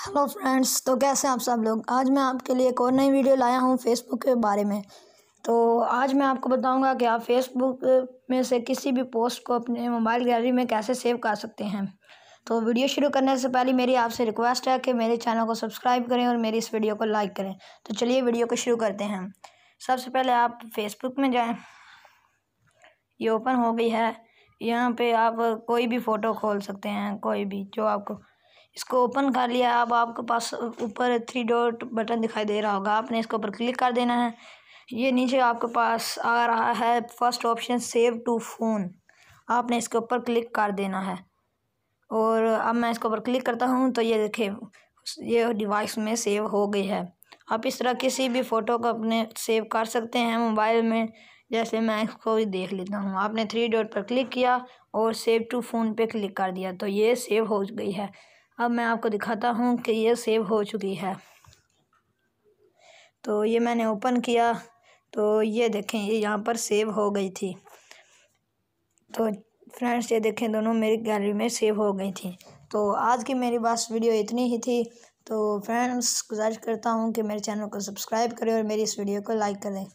hello friends तो कैसे हैं आप सब लोग आज मैं आपके लिए एक और नई वीडियो लाया हूँ फेसबुक के बारे में तो आज मैं आपको बताऊंगा कि आप फेसबुक में से किसी भी पोस्ट को अपने मोबाइल गैलरी में कैसे सेव कर सकते हैं तो वीडियो शुरू करने से पहले मेरी आपसे रिक्वेस्ट है कि मेरे चैनल को सब्सक्राइब करें और मेरी इस वीडियो को लाइक करें तो चलिए वीडियो को शुरू करते हैं सबसे पहले आप फेसबुक में जाएँ ये ओपन हो गई है यहाँ पर आप कोई भी फ़ोटो खोल सकते हैं कोई भी जो आपको इसको ओपन कर लिया अब आपके पास ऊपर थ्री डॉट बटन दिखाई दे रहा होगा आपने इसके ऊपर क्लिक कर देना है ये नीचे आपके पास आ रहा है first option save to phone आपने इसके ऊपर क्लिक कर देना है और अब मैं इसके ऊपर क्लिक करता हूँ तो ये देखे ये डिवाइस में सेव हो गई है आप इस तरह किसी भी फ़ोटो को अपने सेव कर सकते हैं मोबाइल में जैसे मैं इसको भी देख लेता हूँ आपने थ्री डॉट पर क्लिक किया और सेव टू फ़ोन पे क्लिक कर दिया तो ये सेव हो गई है अब मैं आपको दिखाता हूँ कि ये सेव हो चुकी है तो ये मैंने ओपन किया तो ये देखें ये यहाँ पर सेव हो गई थी तो फ्रेंड्स ये देखें दोनों मेरी गैलरी में सेव हो गई थी तो आज की मेरी बात वीडियो इतनी ही थी तो फ्रेंड्स गुजारिश करता हूँ कि मेरे चैनल को सब्सक्राइब करें और मेरी इस वीडियो को लाइक करें